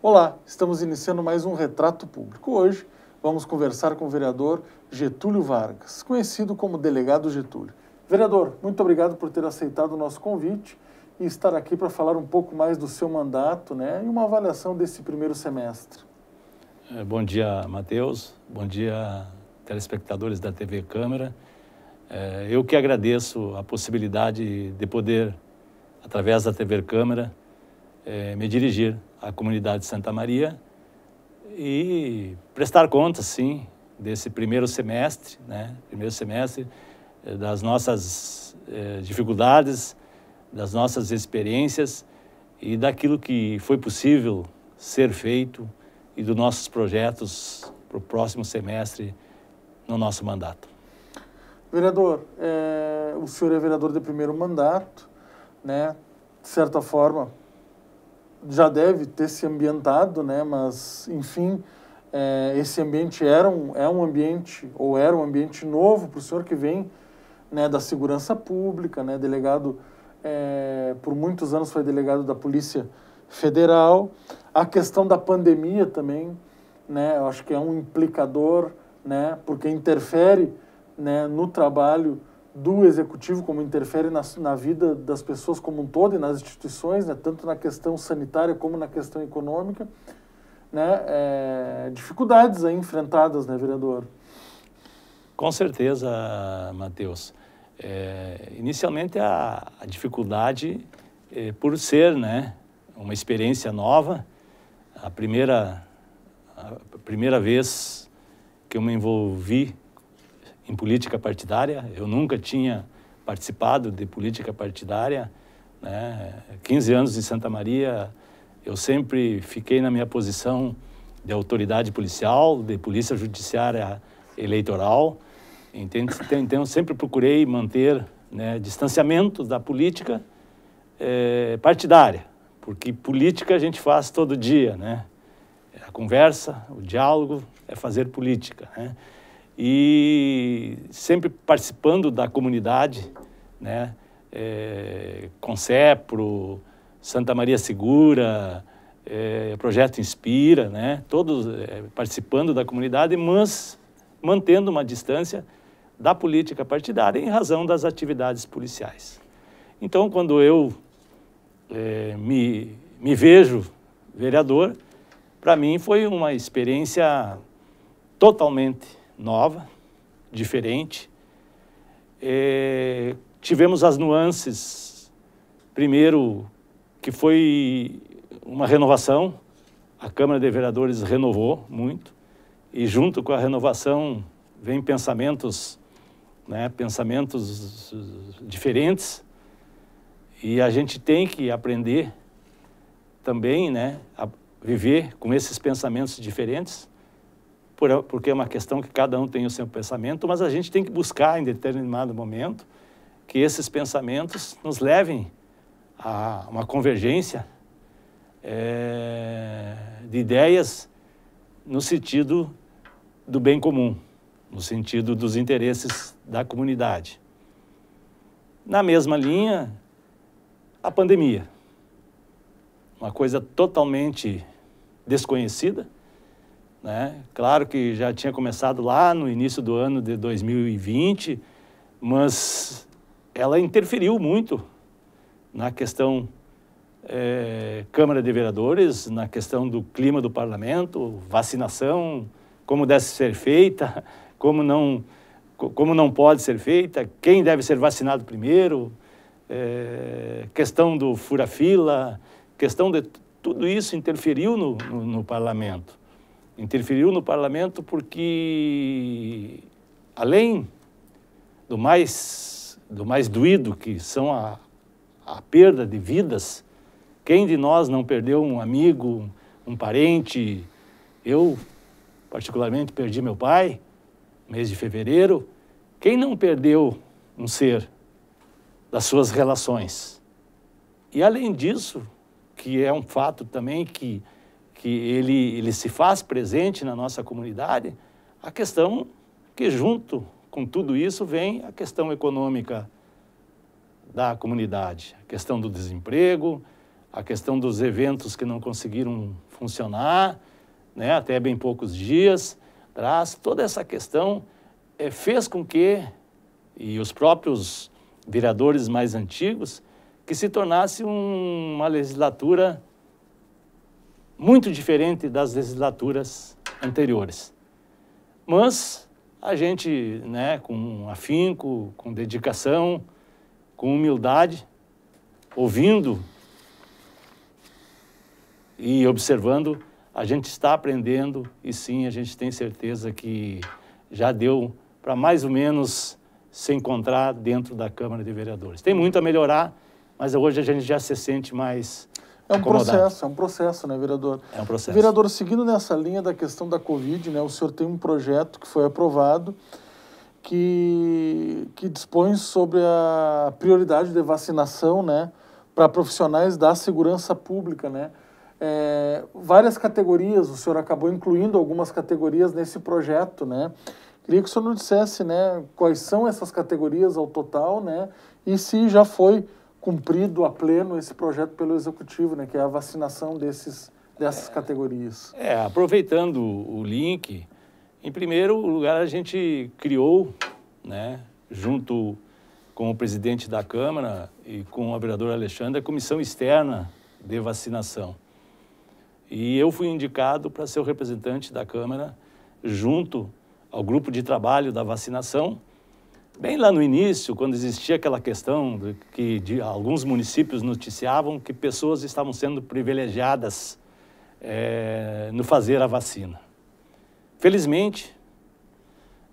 Olá, estamos iniciando mais um Retrato Público. Hoje vamos conversar com o vereador Getúlio Vargas, conhecido como delegado Getúlio. Vereador, muito obrigado por ter aceitado o nosso convite e estar aqui para falar um pouco mais do seu mandato né, e uma avaliação desse primeiro semestre. É, bom dia, Matheus. Bom dia, telespectadores da TV Câmara. É, eu que agradeço a possibilidade de poder, através da TV Câmara, é, me dirigir a comunidade Santa Maria e prestar contas, sim, desse primeiro semestre, né? Primeiro semestre eh, das nossas eh, dificuldades, das nossas experiências e daquilo que foi possível ser feito e dos nossos projetos para o próximo semestre no nosso mandato. Vereador, é, o senhor é vereador de primeiro mandato, né? De certa forma, já deve ter se ambientado, né? Mas, enfim, é, esse ambiente era um, é um ambiente, ou era um ambiente novo para o senhor que vem né, da segurança pública, né? Delegado, é, por muitos anos foi delegado da Polícia Federal. A questão da pandemia também, né? Eu acho que é um implicador, né? Porque interfere né, no trabalho do executivo, como interfere na, na, vida das pessoas como um todo e nas instituições, né, tanto na questão sanitária como na questão econômica, né, é, dificuldades enfrentadas, né, vereador? Com certeza, Matheus. É, inicialmente, a, a dificuldade é, por ser né, uma experiência nova, a primeira, a primeira vez que eu me envolvi em política partidária. Eu nunca tinha participado de política partidária. Né? 15 anos em Santa Maria, eu sempre fiquei na minha posição de autoridade policial, de polícia judiciária eleitoral. Então, então sempre procurei manter né, da política é, partidária, porque política a gente faz todo dia, né? A conversa, o diálogo é fazer política, né? e sempre participando da comunidade, né? É, Concepro, Santa Maria Segura, é, Projeto Inspira, né? Todos é, participando da comunidade, mas mantendo uma distância da política partidária em razão das atividades policiais. Então, quando eu é, me, me vejo vereador, para mim foi uma experiência totalmente nova, diferente. É, tivemos as nuances, primeiro, que foi uma renovação, a Câmara de Vereadores renovou muito, e junto com a renovação vem pensamentos, né, pensamentos diferentes, e a gente tem que aprender também, né, a viver com esses pensamentos diferentes por, porque é uma questão que cada um tem o seu pensamento, mas a gente tem que buscar em determinado momento que esses pensamentos nos levem a uma convergência é, de ideias no sentido do bem comum, no sentido dos interesses da comunidade. Na mesma linha, a pandemia. Uma coisa totalmente desconhecida, né? Claro que já tinha começado lá no início do ano de 2020, mas ela interferiu muito na questão é, Câmara de Vereadores, na questão do clima do parlamento, vacinação, como deve ser feita, como não, como não pode ser feita, quem deve ser vacinado primeiro, é, questão do fura-fila, questão de tudo isso interferiu no, no, no parlamento interferiu no parlamento porque, além do mais, do mais doído, que são a, a perda de vidas, quem de nós não perdeu um amigo, um parente? Eu, particularmente, perdi meu pai, mês de fevereiro. Quem não perdeu um ser das suas relações? E além disso, que é um fato também que que ele, ele se faz presente na nossa comunidade, a questão que junto com tudo isso vem a questão econômica da comunidade, a questão do desemprego, a questão dos eventos que não conseguiram funcionar, né, até bem poucos dias atrás, toda essa questão é, fez com que, e os próprios vereadores mais antigos, que se tornasse um, uma legislatura muito diferente das legislaturas anteriores. Mas a gente, né, com afinco, com dedicação, com humildade, ouvindo e observando, a gente está aprendendo e sim, a gente tem certeza que já deu para mais ou menos se encontrar dentro da Câmara de Vereadores. Tem muito a melhorar, mas hoje a gente já se sente mais é um processo, é um processo, né, vereador? É um processo. Vereador, seguindo nessa linha da questão da Covid, né, o senhor tem um projeto que foi aprovado que, que dispõe sobre a prioridade de vacinação, né, para profissionais da segurança pública, né? É, várias categorias, o senhor acabou incluindo algumas categorias nesse projeto, né? Queria que o senhor nos dissesse, né, quais são essas categorias ao total, né, e se já foi cumprido a pleno esse projeto pelo Executivo, né, que é a vacinação desses, dessas é, categorias. É, aproveitando o link, em primeiro lugar a gente criou, né, junto com o presidente da Câmara e com a vereadora Alexandre a comissão externa de vacinação. E eu fui indicado para ser o representante da Câmara junto ao grupo de trabalho da vacinação, Bem lá no início, quando existia aquela questão de que de, alguns municípios noticiavam que pessoas estavam sendo privilegiadas é, no fazer a vacina. Felizmente,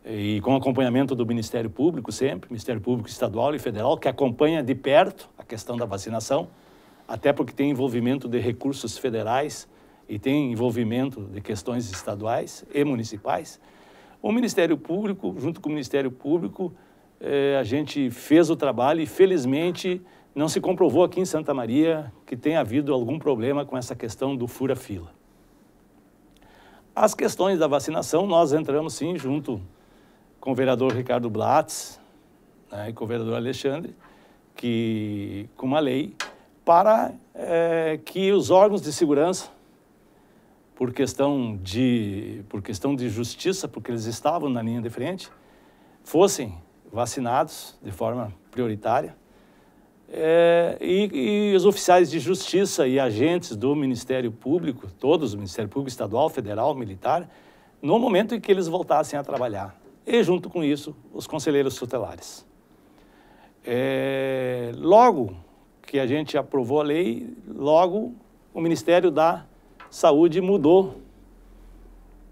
e com acompanhamento do Ministério Público sempre, Ministério Público Estadual e Federal, que acompanha de perto a questão da vacinação, até porque tem envolvimento de recursos federais e tem envolvimento de questões estaduais e municipais, o Ministério Público, junto com o Ministério Público, é, a gente fez o trabalho e, felizmente, não se comprovou aqui em Santa Maria que tenha havido algum problema com essa questão do fura-fila. As questões da vacinação, nós entramos sim junto com o vereador Ricardo Blatz né, e com o vereador Alexandre, que, com uma lei para é, que os órgãos de segurança, por questão de, por questão de justiça, porque eles estavam na linha de frente, fossem vacinados de forma prioritária. É, e, e, os oficiais de justiça e agentes do Ministério Público, todos, o Ministério Público Estadual, Federal, Militar, no momento em que eles voltassem a trabalhar. E, junto com isso, os conselheiros tutelares. É, logo que a gente aprovou a lei, logo o Ministério da Saúde mudou,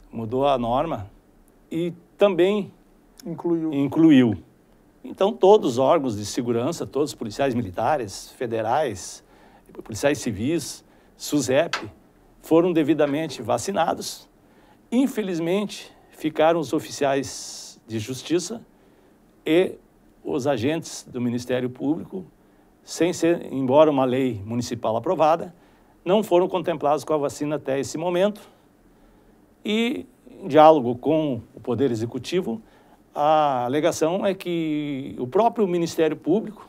mudou a norma e também incluiu. incluiu então, todos os órgãos de segurança, todos os policiais militares, federais, policiais civis, SUSEP, foram devidamente vacinados. Infelizmente, ficaram os oficiais de justiça e os agentes do Ministério Público, sem ser, embora uma lei municipal aprovada, não foram contemplados com a vacina até esse momento. E, em diálogo com o Poder Executivo, a alegação é que o próprio Ministério Público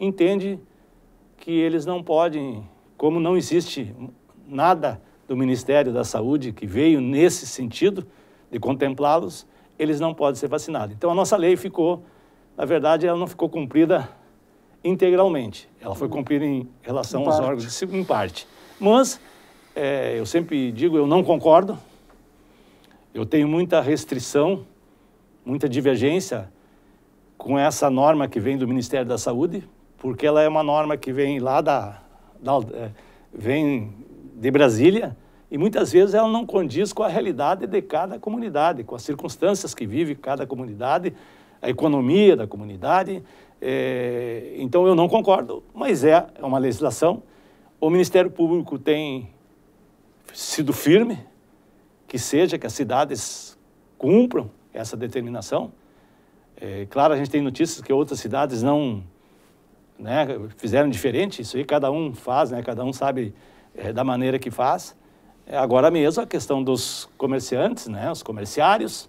entende que eles não podem, como não existe nada do Ministério da Saúde que veio nesse sentido de contemplá-los, eles não podem ser vacinados. Então a nossa lei ficou, na verdade, ela não ficou cumprida integralmente. Ela foi cumprida em relação em aos órgãos de em parte. Mas é, eu sempre digo, eu não concordo. Eu tenho muita restrição muita divergência com essa norma que vem do Ministério da Saúde, porque ela é uma norma que vem lá da, da é, vem de Brasília e muitas vezes ela não condiz com a realidade de cada comunidade, com as circunstâncias que vive cada comunidade, a economia da comunidade. É, então eu não concordo, mas é, é uma legislação. O Ministério Público tem sido firme que seja que as cidades cumpram essa determinação. É, claro, a gente tem notícias que outras cidades não né, fizeram diferente, isso aí cada um faz, né, cada um sabe é, da maneira que faz. É, agora mesmo a questão dos comerciantes, né, os comerciários,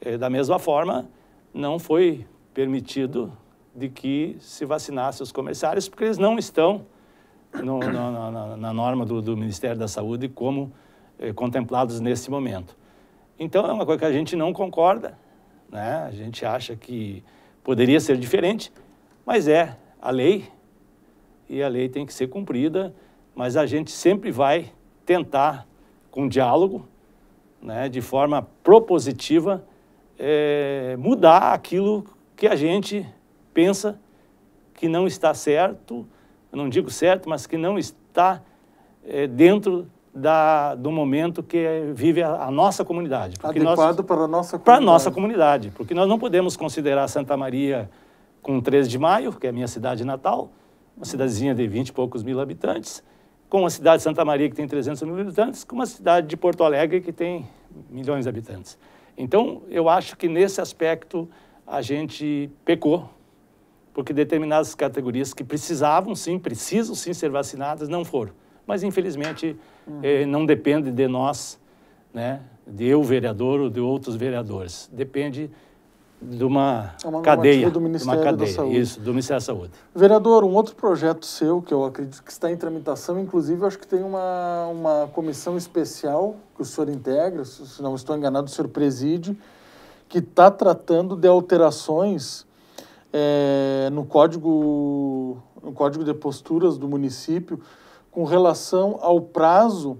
é, da mesma forma, não foi permitido de que se vacinasse os comerciários, porque eles não estão no, no, na, na, norma do, do, Ministério da Saúde como é, contemplados nesse momento. Então é uma coisa que a gente não concorda, né? A gente acha que poderia ser diferente, mas é a lei e a lei tem que ser cumprida, mas a gente sempre vai tentar com diálogo, né, de forma propositiva, é, mudar aquilo que a gente pensa que não está certo, não digo certo, mas que não está é, dentro da, do momento que vive a, a nossa comunidade. Adequado nós, para a nossa comunidade. Para a nossa comunidade, porque nós não podemos considerar Santa Maria com 13 de maio, que é a minha cidade natal, uma cidadezinha de 20 e poucos mil habitantes, com a cidade de Santa Maria, que tem 300 mil habitantes, com uma cidade de Porto Alegre, que tem milhões de habitantes. Então, eu acho que nesse aspecto a gente pecou, porque determinadas categorias que precisavam sim, precisam sim ser vacinadas, não foram mas infelizmente uhum. eh, não depende de nós, né? de eu, vereador, ou de outros vereadores. Depende de uma, é uma cadeia. Do Ministério uma cadeia, da Saúde. Isso, do Ministério da Saúde. Vereador, um outro projeto seu, que eu acredito que está em tramitação, inclusive acho que tem uma, uma comissão especial que o senhor integra, se não estou enganado, o senhor preside, que está tratando de alterações é, no, código, no código de posturas do município com relação ao prazo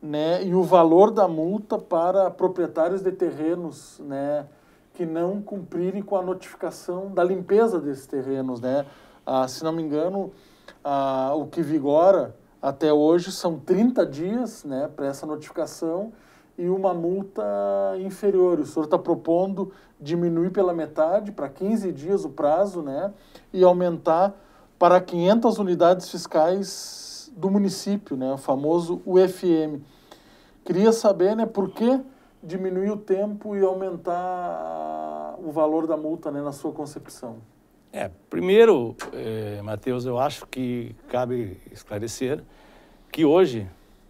né, e o valor da multa para proprietários de terrenos né, que não cumprirem com a notificação da limpeza desses terrenos. Né? Ah, se não me engano, ah, o que vigora até hoje são 30 dias né, para essa notificação e uma multa inferior. O senhor está propondo diminuir pela metade, para 15 dias o prazo, né, e aumentar para 500 unidades fiscais do município, né, o famoso UFM. Queria saber né, por que diminuir o tempo e aumentar o valor da multa né, na sua concepção. É, primeiro, eh, é, Matheus, eu acho que cabe esclarecer que hoje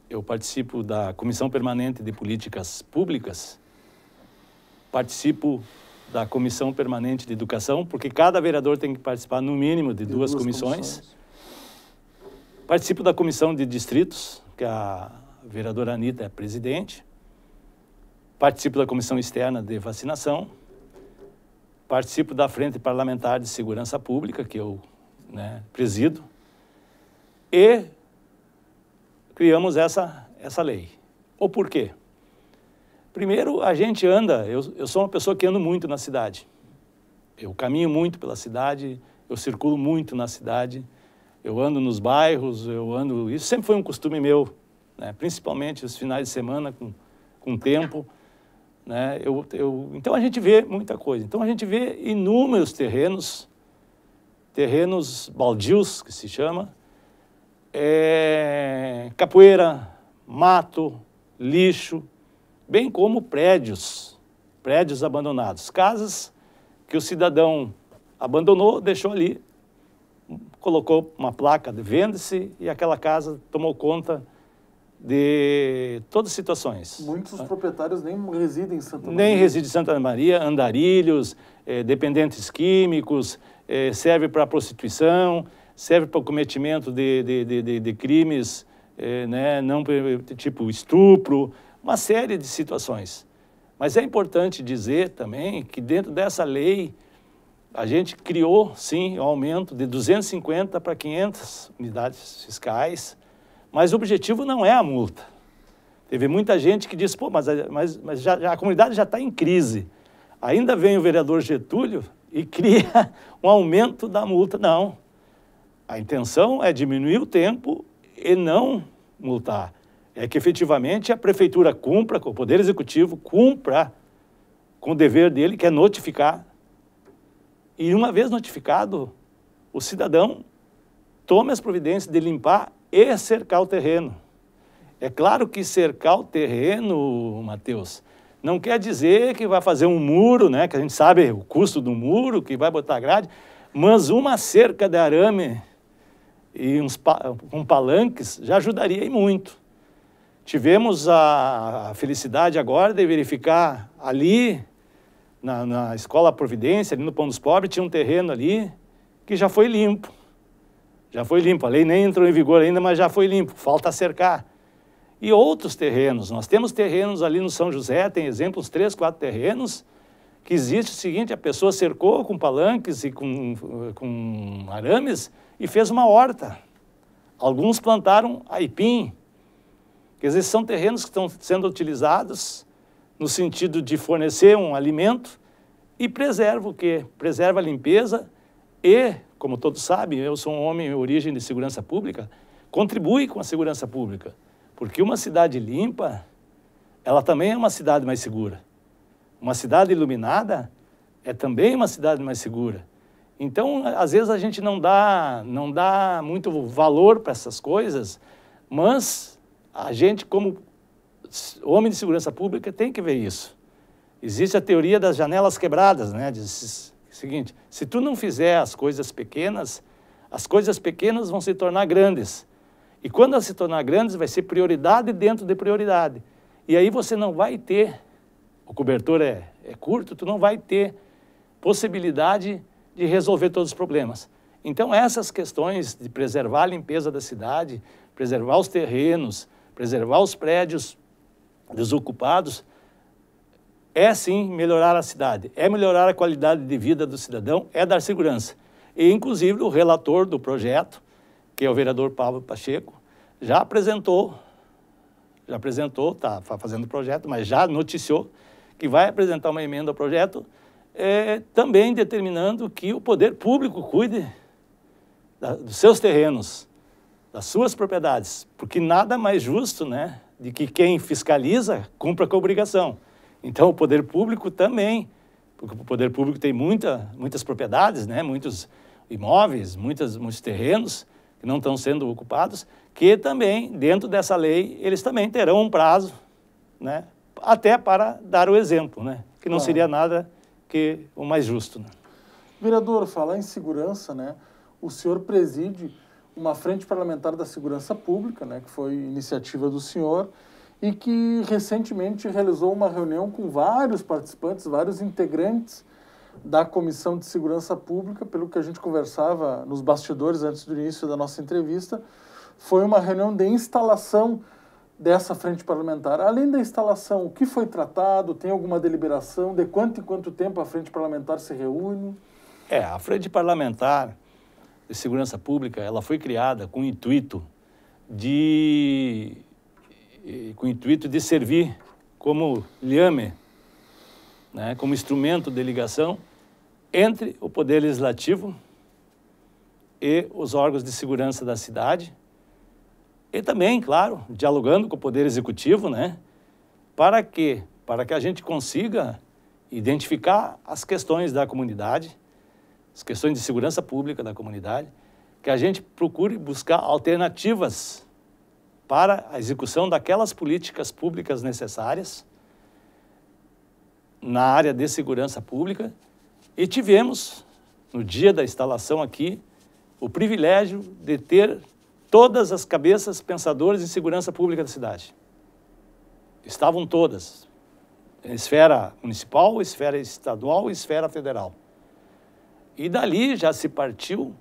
eu participo da Comissão Permanente de Políticas Públicas, participo da Comissão Permanente de Educação, porque cada vereador tem que participar no mínimo de, de duas, duas, comissões. comissões Participo da comissão de distritos, que a vereadora Anitta é presidente. Participo da comissão externa de vacinação. Participo da Frente Parlamentar de Segurança Pública, que eu né, presido. E criamos essa, essa lei. O porquê? Primeiro, a gente anda, eu, eu sou uma pessoa que ando muito na cidade. Eu caminho muito pela cidade, eu circulo muito na cidade eu ando nos bairros, eu ando. Isso sempre foi um costume meu, né? principalmente os finais de semana com, com tempo. Né? Eu, eu, então a gente vê muita coisa. Então a gente vê inúmeros terrenos, terrenos baldios, que se chama, é, capoeira, mato, lixo, bem como prédios, prédios abandonados, casas que o cidadão abandonou, deixou ali colocou uma placa de vende-se e aquela casa tomou conta de todas as situações. Muitos proprietários nem residem em Santa Maria. Nem residem em Santa Maria, andarilhos, eh, dependentes químicos, eh, serve para prostituição, serve para o cometimento de, de, de, de crimes, eh, né, não, tipo estupro, uma série de situações. Mas é importante dizer também que dentro dessa lei a gente criou, sim, o um aumento de 250 para 500 unidades fiscais, mas o objetivo não é a multa. Teve muita gente que disse, pô, mas, mas, mas já, a comunidade já está em crise. Ainda vem o vereador Getúlio e cria um aumento da multa. Não. A intenção é diminuir o tempo e não multar. É que efetivamente a prefeitura cumpra, o Poder Executivo cumpra com o dever dele, que é notificar e uma vez notificado, o cidadão tome as providências de limpar e cercar o terreno. É claro que cercar o terreno, Matheus, não quer dizer que vai fazer um muro, né? Que a gente sabe o custo do muro, que vai botar grade, mas uma cerca de arame e uns pa palanques já ajudaria muito. Tivemos a felicidade agora de verificar ali na, na escola Providência, ali no Pão dos Pobres, tinha um terreno ali que já foi limpo. Já foi limpo. A lei nem entrou em vigor ainda, mas já foi limpo. Falta cercar. E outros terrenos. Nós temos terrenos ali no São José, tem exemplos, três, quatro terrenos, que existe o seguinte, a pessoa cercou com palanques e com, com arames e fez uma horta. Alguns plantaram aipim. Quer dizer, são terrenos que estão sendo utilizados no sentido de fornecer um alimento e preserva o quê? Preserva a limpeza e, como todos sabem, eu sou um homem de origem de segurança pública, contribui com a segurança pública, porque uma cidade limpa, ela também é uma cidade mais segura. Uma cidade iluminada é também uma cidade mais segura. Então, às vezes a gente não dá, não dá muito valor para essas coisas, mas a gente como homem de segurança pública tem que ver isso. Existe a teoria das janelas quebradas, né? Diz seguinte, se tu não fizer as coisas pequenas, as coisas pequenas vão se tornar grandes. E quando elas se tornar grandes, vai ser prioridade dentro de prioridade. E aí você não vai ter, o cobertor é, é curto, tu não vai ter possibilidade de resolver todos os problemas. Então, essas questões de preservar a limpeza da cidade, preservar os terrenos, preservar os prédios dos ocupados é sim melhorar a cidade, é melhorar a qualidade de vida do cidadão, é dar segurança. E, inclusive, o relator do projeto, que é o vereador Paulo Pacheco, já apresentou, já apresentou, está fazendo o projeto, mas já noticiou que vai apresentar uma emenda ao projeto, é, também determinando que o poder público cuide da, dos seus terrenos, das suas propriedades, porque nada mais justo, né? de que quem fiscaliza cumpra com a obrigação. Então, o poder público também, porque o poder público tem muita, muitas propriedades, né? muitos imóveis, muitas, muitos terrenos que não estão sendo ocupados, que também, dentro dessa lei, eles também terão um prazo, né? até para dar o exemplo, né? que não seria nada que o mais justo. Né? Vereador, falar em segurança, né? o senhor preside uma Frente Parlamentar da Segurança Pública, né, que foi iniciativa do senhor, e que recentemente realizou uma reunião com vários participantes, vários integrantes da Comissão de Segurança Pública, pelo que a gente conversava nos bastidores antes do início da nossa entrevista, foi uma reunião de instalação dessa frente parlamentar. Além da instalação, o que foi tratado? Tem alguma deliberação? De quanto em quanto tempo a frente parlamentar se reúne? É, a frente parlamentar de segurança pública, ela foi criada com o intuito de eh, com o intuito de servir como liame, né, como instrumento de ligação entre o poder legislativo e os órgãos de segurança da cidade e também, claro, dialogando com o poder executivo, né, para que para que a gente consiga identificar as questões da comunidade as questões de segurança pública da comunidade, que a gente procure buscar alternativas para a execução daquelas políticas públicas necessárias na área de segurança pública e tivemos, no dia da instalação aqui, o privilégio de ter todas as cabeças pensadoras em segurança pública da cidade. Estavam todas, esfera municipal, esfera estadual e esfera federal. E dali já se partiu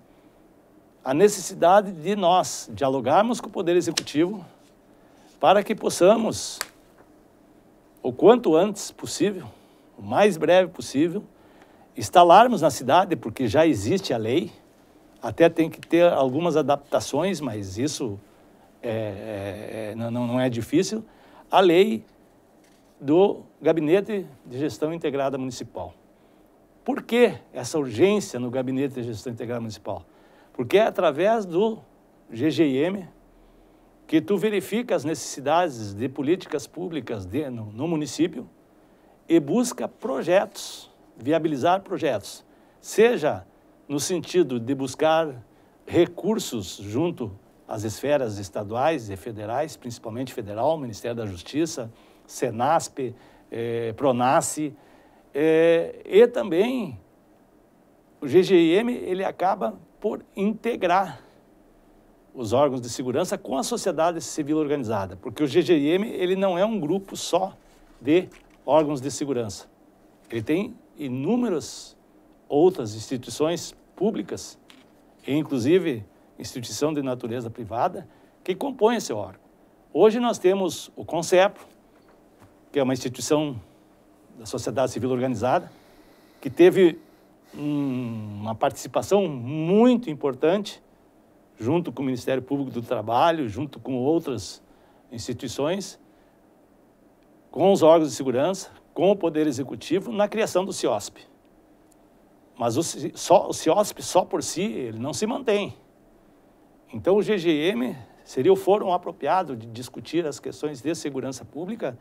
a necessidade de nós dialogarmos com o Poder Executivo para que possamos, o quanto antes possível, o mais breve possível, instalarmos na cidade, porque já existe a lei, até tem que ter algumas adaptações, mas isso é, é, é não, não é difícil, a lei do Gabinete de Gestão Integrada Municipal. Por que essa urgência no Gabinete de Gestão Integral Municipal? Porque é através do GGM que tu verifica as necessidades de políticas públicas de, no, no município e busca projetos, viabilizar projetos, seja no sentido de buscar recursos junto às esferas estaduais e federais, principalmente federal, Ministério da Justiça, Senasp, eh, Pronace, é, e também o GGM ele acaba por integrar os órgãos de segurança com a sociedade civil organizada, porque o GGM ele não é um grupo só de órgãos de segurança. Ele tem inúmeras outras instituições públicas, inclusive instituição de natureza privada, que compõem esse órgão. Hoje nós temos o CONCEPO, que é uma instituição da sociedade civil organizada, que teve um, uma participação muito importante junto com o Ministério Público do Trabalho, junto com outras instituições, com os órgãos de segurança, com o Poder Executivo, na criação do CIOSP. Mas o, só, o CIOSP só por si, ele não se mantém. Então o GGM seria o fórum apropriado de discutir as questões de segurança pública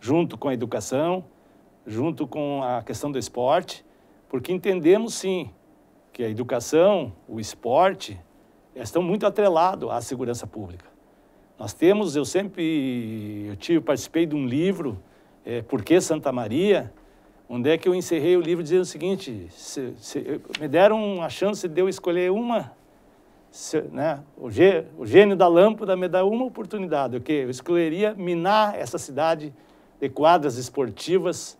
junto com a educação, junto com a questão do esporte, porque entendemos sim que a educação, o esporte, estão muito atrelados à segurança pública. Nós temos, eu sempre eu tive, participei de um livro, é, Por que Santa Maria?, onde é que eu encerrei o livro dizendo o seguinte, se, se, me deram a chance de eu escolher uma, se, né, o, gê, o, gênio da lâmpada me dá uma oportunidade, o que eu escolheria minar essa cidade de quadras esportivas,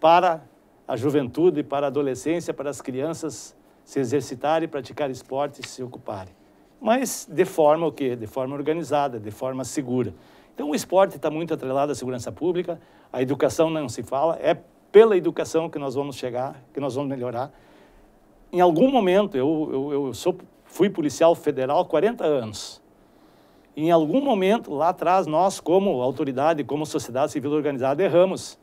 para a juventude, para a adolescência, para as crianças se exercitarem, praticar esporte e se ocuparem. Mas de forma o quê? De forma organizada, de forma segura. Então o esporte está muito atrelado à segurança pública, a educação não se fala, é pela educação que nós vamos chegar, que nós vamos melhorar. Em algum momento, eu, eu, eu sou, fui policial federal há 40 anos. Em algum momento, lá atrás, nós, como autoridade, como sociedade civil organizada, erramos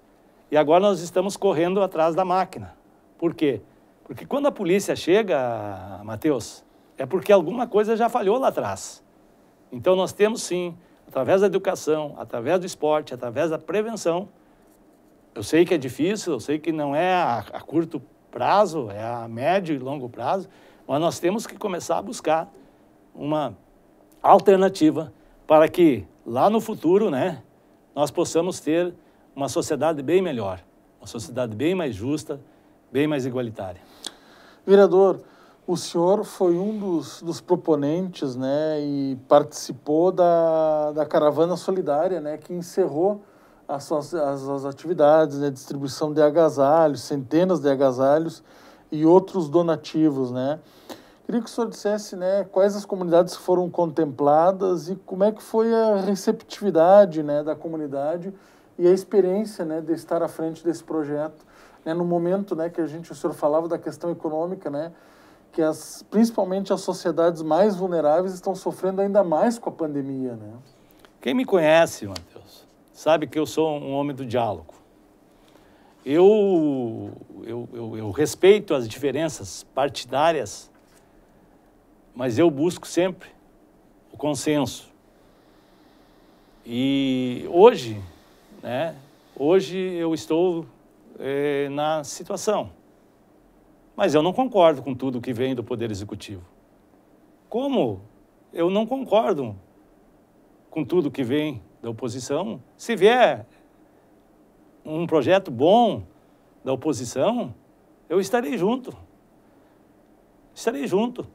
e agora nós estamos correndo atrás da máquina. Por quê? Porque quando a polícia chega, Matheus, é porque alguma coisa já falhou lá atrás. Então nós temos sim, através da educação, através do esporte, através da prevenção. Eu sei que é difícil, eu sei que não é a, a curto prazo, é a médio e longo prazo, mas nós temos que começar a buscar uma alternativa para que lá no futuro, né, nós possamos ter uma sociedade bem melhor, uma sociedade bem mais justa, bem mais igualitária. Vereador, o senhor foi um dos, dos proponentes né, e participou da, da caravana solidária né, que encerrou as suas, as, as atividades, né, distribuição de agasalhos, centenas de agasalhos e outros donativos. Né? Queria que o senhor dissesse né, quais as comunidades foram contempladas e como é que foi a receptividade né, da comunidade e a experiência né, de estar à frente desse projeto. Né, no momento né, que a gente, o senhor falava da questão econômica, né, que as, principalmente as sociedades mais vulneráveis estão sofrendo ainda mais com a pandemia. Né? Quem me conhece, Matheus, sabe que eu sou um homem do diálogo. Eu, eu, eu, eu respeito as diferenças partidárias, mas eu busco sempre o consenso. E hoje, né? Hoje eu estou é, na situação, mas eu não concordo com tudo que vem do Poder Executivo. Como eu não concordo com tudo que vem da oposição, se vier um projeto bom da oposição, eu estarei junto. Estarei junto.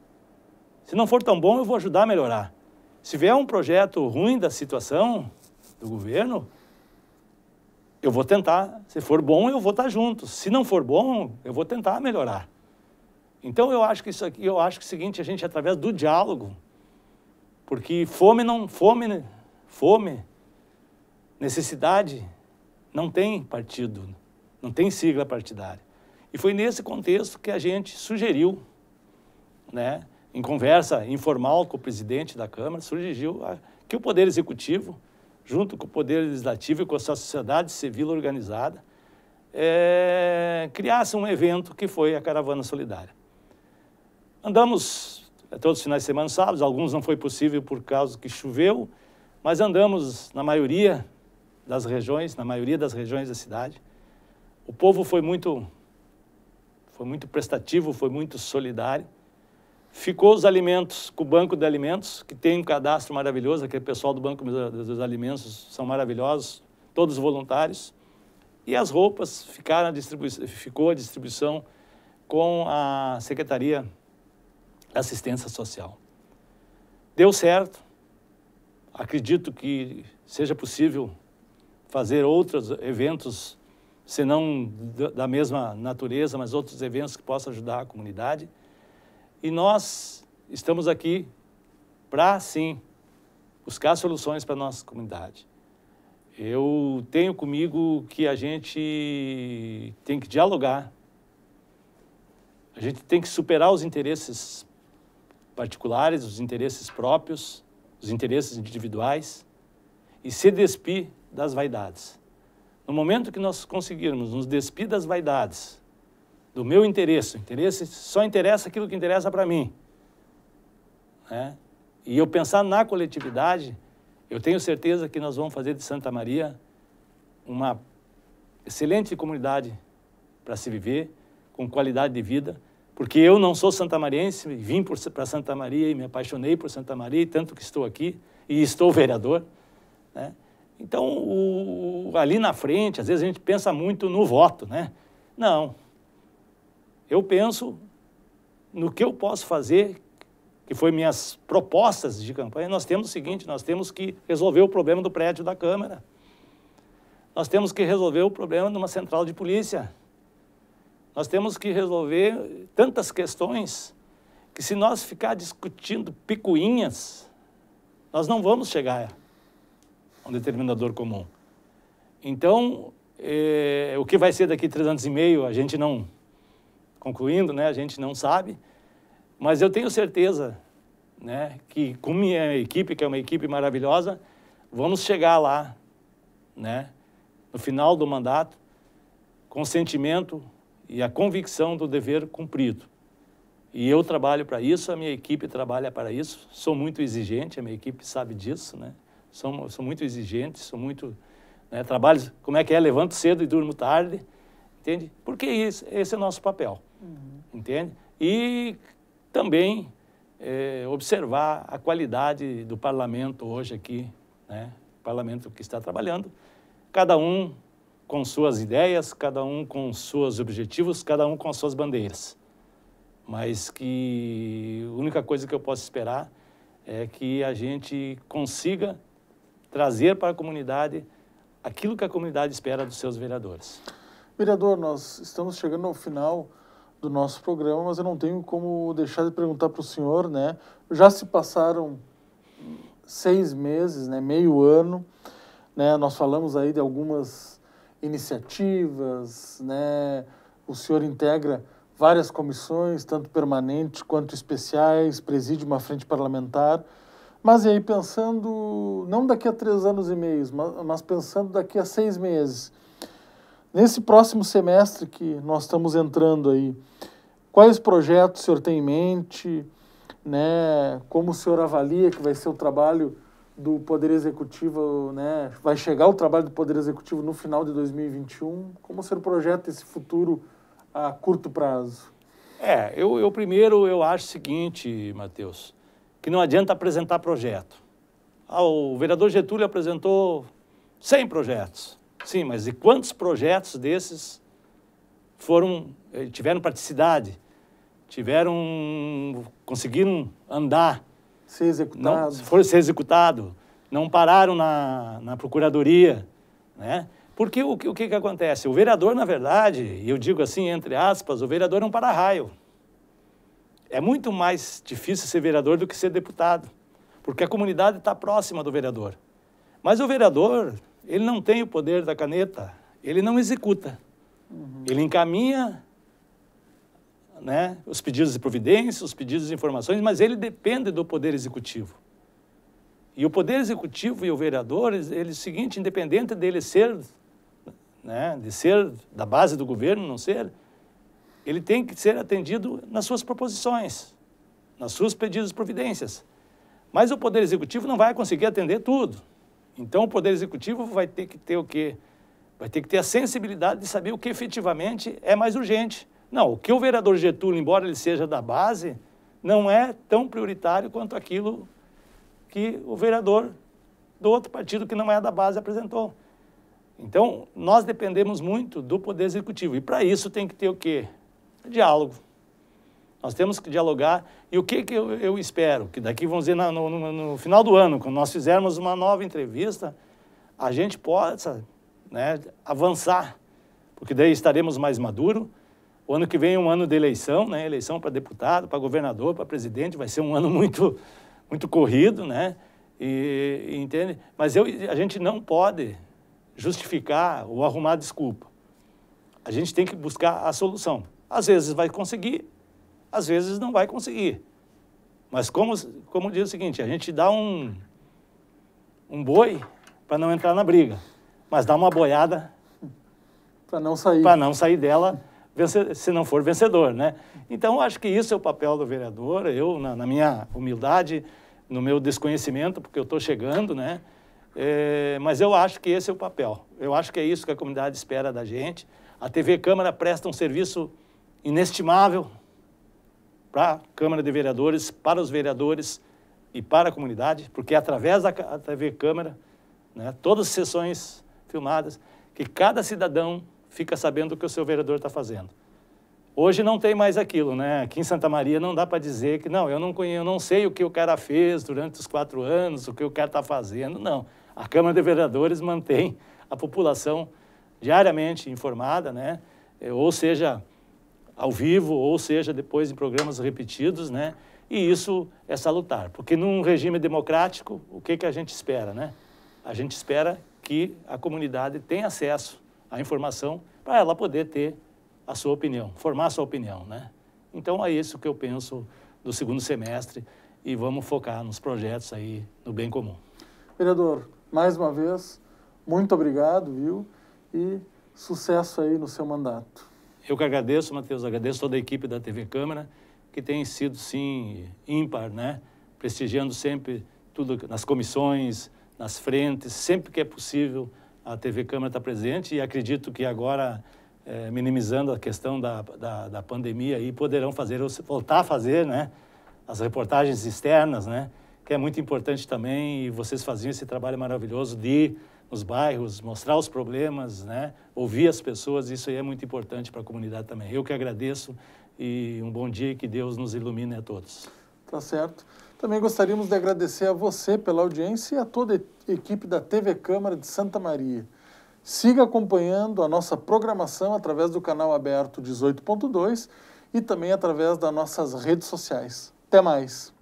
Se não for tão bom, eu vou ajudar a melhorar. Se vier um projeto ruim da situação do governo, eu vou tentar. Se for bom, eu vou estar junto. Se não for bom, eu vou tentar melhorar. Então eu acho que isso aqui, eu acho que é o seguinte, a gente através do diálogo, porque fome não fome, fome, necessidade não tem partido, não tem sigla partidária. E foi nesse contexto que a gente sugeriu, né, em conversa informal com o presidente da Câmara, surgiu que o poder executivo junto com o Poder Legislativo e com a sociedade civil organizada, é, criasse um evento que foi a Caravana Solidária. Andamos é, todos os finais de semana, sábados, alguns não foi possível por causa que choveu, mas andamos na maioria das regiões, na maioria das regiões da cidade. O povo foi muito, foi muito prestativo, foi muito solidário. Ficou os alimentos com o Banco de Alimentos, que tem um cadastro maravilhoso, aquele pessoal do Banco dos Alimentos são maravilhosos, todos voluntários. E as roupas ficaram a distribuição, ficou a distribuição com a Secretaria de Assistência Social. Deu certo. Acredito que seja possível fazer outros eventos, se não da mesma natureza, mas outros eventos que possam ajudar a comunidade. E nós estamos aqui para, sim, buscar soluções para a nossa comunidade. Eu tenho comigo que a gente tem que dialogar, a gente tem que superar os interesses particulares, os interesses próprios, os interesses individuais e se despir das vaidades. No momento que nós conseguirmos nos despir das vaidades, do meu interesse. Interesse só interessa aquilo que interessa para mim. Né? E eu pensar na coletividade, eu tenho certeza que nós vamos fazer de Santa Maria uma excelente comunidade para se viver, com qualidade de vida, porque eu não sou santamariense, vim para Santa Maria e me apaixonei por Santa Maria, e tanto que estou aqui e estou vereador. Né? Então, o, ali na frente, às vezes a gente pensa muito no voto, né? Não, eu penso no que eu posso fazer, que foi minhas propostas de campanha. Nós temos o seguinte: nós temos que resolver o problema do prédio da Câmara. Nós temos que resolver o problema de uma central de polícia. Nós temos que resolver tantas questões que, se nós ficar discutindo picuinhas, nós não vamos chegar a um determinador comum. Então, eh, o que vai ser daqui três anos e meio, a gente não, concluindo, né, a gente não sabe, mas eu tenho certeza né, que com minha equipe, que é uma equipe maravilhosa, vamos chegar lá, né, no final do mandato, com sentimento e a convicção do dever cumprido. E eu trabalho para isso, a minha equipe trabalha para isso. Sou muito exigente, a minha equipe sabe disso, né? Sou, sou muito exigente, sou muito... Né, trabalho, como é que é? Levanto cedo e durmo tarde, entende? Porque isso, esse é o nosso papel. Uhum. Entende? E também é, observar a qualidade do parlamento hoje aqui, né? O parlamento que está trabalhando, cada um com suas ideias, cada um com seus objetivos, cada um com suas bandeiras. Mas que a única coisa que eu posso esperar é que a gente consiga trazer para a comunidade aquilo que a comunidade espera dos seus vereadores. Vereador, nós estamos chegando ao final do nosso programa, mas eu não tenho como deixar de perguntar para o senhor, né? Já se passaram seis meses, né, meio ano, né? Nós falamos aí de algumas iniciativas, né? O senhor integra várias comissões, tanto permanentes quanto especiais, preside uma frente parlamentar. Mas e aí, pensando, não daqui a três anos e meio, mas, mas pensando daqui a seis meses, Nesse próximo semestre que nós estamos entrando aí, quais projetos o senhor tem em mente? Né? Como o senhor avalia que vai ser o trabalho do Poder Executivo, né? Vai chegar o trabalho do Poder Executivo no final de 2021? Como o senhor projeta esse futuro a curto prazo? É, eu, eu primeiro eu acho o seguinte, Matheus, que não adianta apresentar projeto. Ah, o vereador Getúlio apresentou 100 projetos. Sim, mas e quantos projetos desses foram eh, tiveram praticidade, tiveram conseguiram andar, ser executado, não, foram ser executado, não pararam na, na procuradoria, né? Porque o, o que, que acontece? O vereador, na verdade, e eu digo assim, entre aspas, o vereador é um para-raio. É muito mais difícil ser vereador do que ser deputado, porque a comunidade está próxima do vereador. Mas o vereador, ele não tem o poder da caneta, ele não executa. Uhum. Ele encaminha né, os pedidos de providência, os pedidos de informações, mas ele depende do poder executivo. E o poder executivo e o vereador, ele é o seguinte, independente dele ser, né, de ser da base do governo, não ser, ele tem que ser atendido nas suas proposições, nas suas pedidos de providências. Mas o poder executivo não vai conseguir atender tudo. Então o Poder Executivo vai ter que ter o quê? Vai ter que ter a sensibilidade de saber o que efetivamente é mais urgente. Não, o que o vereador Getúlio, embora ele seja da base, não é tão prioritário quanto aquilo que o vereador do outro partido que não é da base apresentou. Então, nós dependemos muito do Poder Executivo. E para isso tem que ter o quê? Diálogo. Nós temos que dialogar. E o que, que eu, eu espero? Que daqui, vamos dizer, no, no, no, final do ano, quando nós fizermos uma nova entrevista, a gente possa né, avançar, porque daí estaremos mais maduros. O ano que vem é um ano de eleição, né? Eleição para deputado, para governador, para presidente. Vai ser um ano muito, muito corrido, né? E, e, entende? Mas eu, a gente não pode justificar ou arrumar desculpa. A gente tem que buscar a solução. Às vezes vai conseguir, às vezes não vai conseguir. Mas como, como diz o seguinte, a gente dá um, um boi para não entrar na briga, mas dá uma boiada para não sair para não sair dela se não for vencedor, né? Então acho que isso é o papel do vereador. Eu na, na minha humildade, no meu desconhecimento, porque eu estou chegando, né? É, mas eu acho que esse é o papel. Eu acho que é isso que a comunidade espera da gente. A TV Câmara presta um serviço inestimável para a Câmara de Vereadores, para os vereadores e para a comunidade, porque é através da TV Câmara, né, todas as sessões filmadas, que cada cidadão fica sabendo o que o seu vereador está fazendo. Hoje não tem mais aquilo, né? Aqui em Santa Maria não dá para dizer que, não, eu não, conheço, eu não sei o que o cara fez durante os quatro anos, o que o cara está fazendo, não. A Câmara de Vereadores mantém a população diariamente informada, né? É, ou seja, ao vivo, ou seja, depois em programas repetidos, né? E isso é salutar, porque num regime democrático, o que, que a gente espera, né? A gente espera que a comunidade tenha acesso à informação para ela poder ter a sua opinião, formar a sua opinião, né? Então é isso que eu penso do segundo semestre e vamos focar nos projetos aí no bem comum. Vereador, mais uma vez, muito obrigado, viu? E sucesso aí no seu mandato. Eu que agradeço, Matheus, agradeço toda a equipe da TV Câmara, que tem sido, sim, ímpar, né? Prestigiando sempre tudo nas comissões, nas frentes, sempre que é possível a TV Câmara está presente e acredito que agora, é, minimizando a questão da, da, da pandemia, aí poderão fazer, ou voltar a fazer, né? As reportagens externas, né? Que é muito importante também e vocês faziam esse trabalho maravilhoso de nos bairros, mostrar os problemas, né? ouvir as pessoas, isso aí é muito importante para a comunidade também. Eu que agradeço e um bom dia e que Deus nos ilumine a todos. Tá certo. Também gostaríamos de agradecer a você pela audiência e a toda a equipe da TV Câmara de Santa Maria. Siga acompanhando a nossa programação através do canal aberto 18.2 e também através das nossas redes sociais. Até mais!